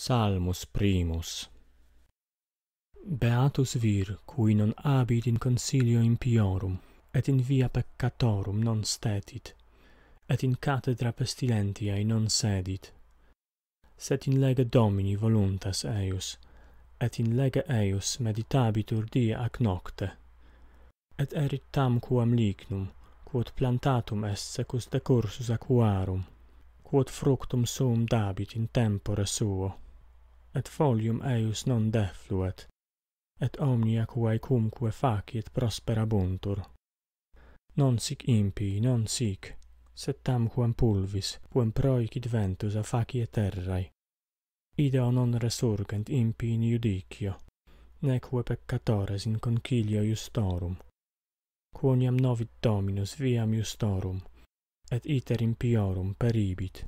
Psalmus primus Beatus vir cui non habit in consilio impiorum et in via peccatorum non statit et in cathedra pestilentia non sedit sed in lege domini voluntas eius et in lege eius meditabitur die ac nocte et erit tam quam lignum quod plantatum est secus decursus aquarum quod fructum suum dabit in tempore suo et folium eius non defluet, et omnia quae cumque facit prospera buntur. Non sic impii, non sic, sed tam quam pulvis, quam proicit ventus a facie terrae. Ideo non resurgent impii in judicio, neque peccatores in concilio justorum. Quoniam novit dominus viam justorum, et iter impiorum peribit.